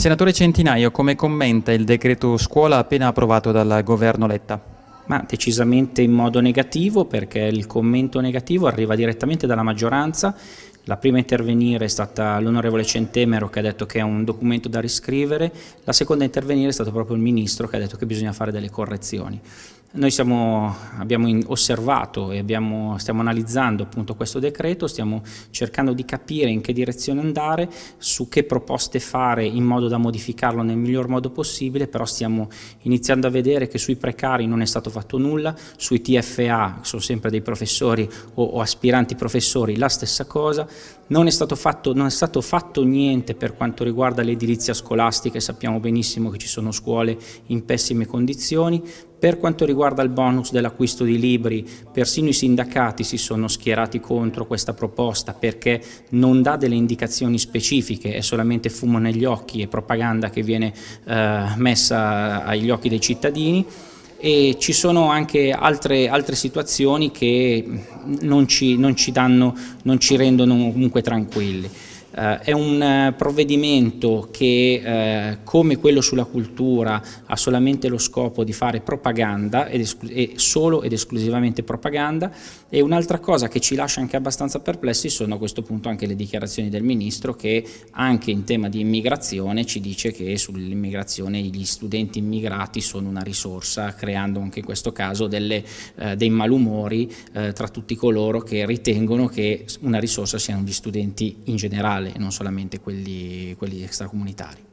Senatore Centinaio, come commenta il decreto scuola appena approvato dal governo Letta? Ma decisamente in modo negativo perché il commento negativo arriva direttamente dalla maggioranza. La prima a intervenire è stata l'onorevole Centemero che ha detto che è un documento da riscrivere, la seconda a intervenire è stato proprio il ministro che ha detto che bisogna fare delle correzioni. Noi siamo, abbiamo osservato e abbiamo, stiamo analizzando appunto questo decreto, stiamo cercando di capire in che direzione andare, su che proposte fare in modo da modificarlo nel miglior modo possibile, però stiamo iniziando a vedere che sui precari non è stato fatto nulla, sui TFA, che sono sempre dei professori o, o aspiranti professori, la stessa cosa, non è, fatto, non è, stato fatto, niente per quanto riguarda l'edilizia scolastica, sappiamo benissimo che ci sono scuole in pessime condizioni, per quanto riguarda il bonus dell'acquisto di libri, persino i sindacati si sono schierati contro questa proposta perché non dà delle indicazioni specifiche, è solamente fumo negli occhi e propaganda che viene eh, messa agli occhi dei cittadini e ci sono anche altre, altre situazioni che non ci, non ci, danno, non ci rendono comunque tranquilli. Uh, è un uh, provvedimento che, uh, come quello sulla cultura, ha solamente lo scopo di fare propaganda, ed e solo ed esclusivamente propaganda, e un'altra cosa che ci lascia anche abbastanza perplessi sono a questo punto anche le dichiarazioni del Ministro che anche in tema di immigrazione ci dice che sull'immigrazione gli studenti immigrati sono una risorsa, creando anche in questo caso delle, dei malumori tra tutti coloro che ritengono che una risorsa siano gli studenti in generale legale e non solamente quelli, quelli extracomunitari.